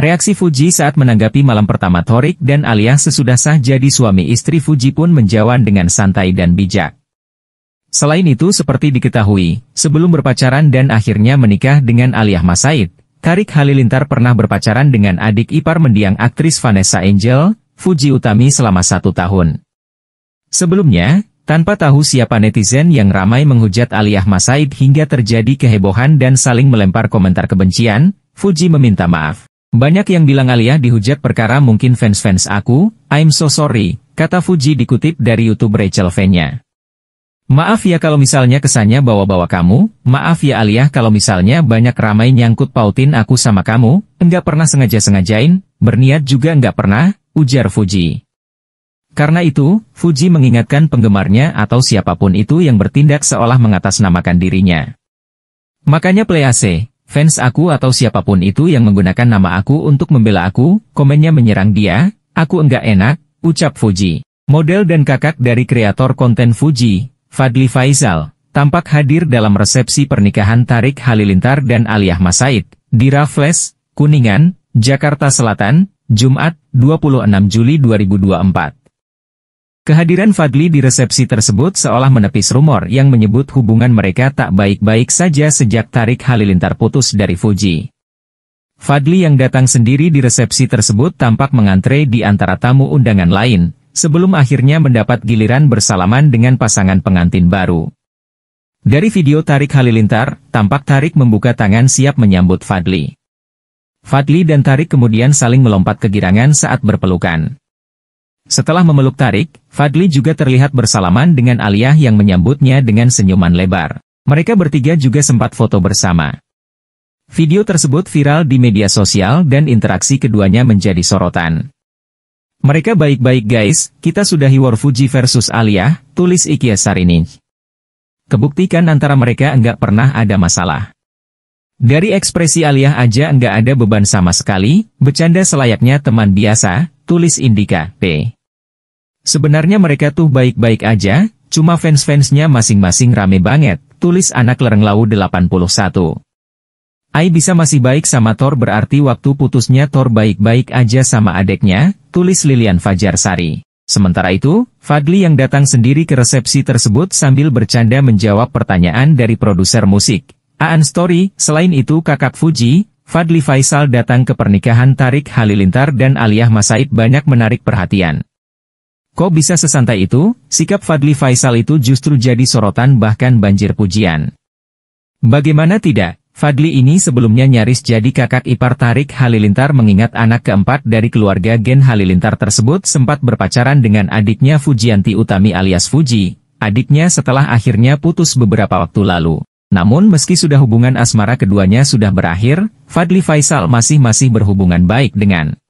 Reaksi Fuji saat menanggapi malam pertama Torik dan Alia sesudah sah jadi suami istri Fuji pun menjawab dengan santai dan bijak. Selain itu seperti diketahui, sebelum berpacaran dan akhirnya menikah dengan Alia Masaid, Tarik Halilintar pernah berpacaran dengan adik ipar mendiang aktris Vanessa Angel, Fuji Utami selama satu tahun. Sebelumnya, tanpa tahu siapa netizen yang ramai menghujat Aliyah Masaid hingga terjadi kehebohan dan saling melempar komentar kebencian, Fuji meminta maaf. Banyak yang bilang Alia dihujat perkara mungkin fans-fans aku, I'm so sorry, kata Fuji dikutip dari YouTube Rachel Fenya. Maaf ya kalau misalnya kesannya bawa-bawa kamu, maaf ya Alia kalau misalnya banyak ramai nyangkut pautin aku sama kamu, enggak pernah sengaja-sengajain, berniat juga enggak pernah, ujar Fuji. Karena itu, Fuji mengingatkan penggemarnya atau siapapun itu yang bertindak seolah mengatasnamakan dirinya. Makanya play AC, fans aku atau siapapun itu yang menggunakan nama aku untuk membela aku, komennya menyerang dia, aku enggak enak, ucap Fuji. Model dan kakak dari kreator konten Fuji, Fadli Faizal, tampak hadir dalam resepsi pernikahan Tarik Halilintar dan Aliyah Masaid, di Raffles, Kuningan, Jakarta Selatan, Jumat, 26 Juli 2024. Kehadiran Fadli di resepsi tersebut seolah menepis rumor yang menyebut hubungan mereka tak baik-baik saja sejak Tarik Halilintar putus dari Fuji. Fadli yang datang sendiri di resepsi tersebut tampak mengantre di antara tamu undangan lain, sebelum akhirnya mendapat giliran bersalaman dengan pasangan pengantin baru. Dari video Tarik Halilintar, tampak Tarik membuka tangan siap menyambut Fadli. Fadli dan Tarik kemudian saling melompat kegirangan saat berpelukan. Setelah memeluk Tarik, Fadli juga terlihat bersalaman dengan Aliyah yang menyambutnya dengan senyuman lebar. Mereka bertiga juga sempat foto bersama. Video tersebut viral di media sosial dan interaksi keduanya menjadi sorotan. Mereka baik-baik guys, kita sudahi War Fuji versus Aliyah, tulis Ikia Sarini. Kebuktikan antara mereka enggak pernah ada masalah. Dari ekspresi Aliyah aja enggak ada beban sama sekali, bercanda selayaknya teman biasa, tulis Indika, P. Sebenarnya mereka tuh baik-baik aja, cuma fans-fansnya masing-masing rame banget, tulis anak lereng lau 81. Ai bisa masih baik sama Thor berarti waktu putusnya Thor baik-baik aja sama adeknya, tulis Lilian Fajar Sari. Sementara itu, Fadli yang datang sendiri ke resepsi tersebut sambil bercanda menjawab pertanyaan dari produser musik. Aan Story, selain itu kakak Fuji, Fadli Faisal datang ke pernikahan Tarik Halilintar dan Aliyah Masaid banyak menarik perhatian. Kok bisa sesantai itu, sikap Fadli Faisal itu justru jadi sorotan bahkan banjir pujian. Bagaimana tidak, Fadli ini sebelumnya nyaris jadi kakak ipar Tarik Halilintar mengingat anak keempat dari keluarga Gen Halilintar tersebut sempat berpacaran dengan adiknya Fujianti Utami alias Fuji, adiknya setelah akhirnya putus beberapa waktu lalu. Namun meski sudah hubungan asmara keduanya sudah berakhir, Fadli Faisal masih-masih berhubungan baik dengan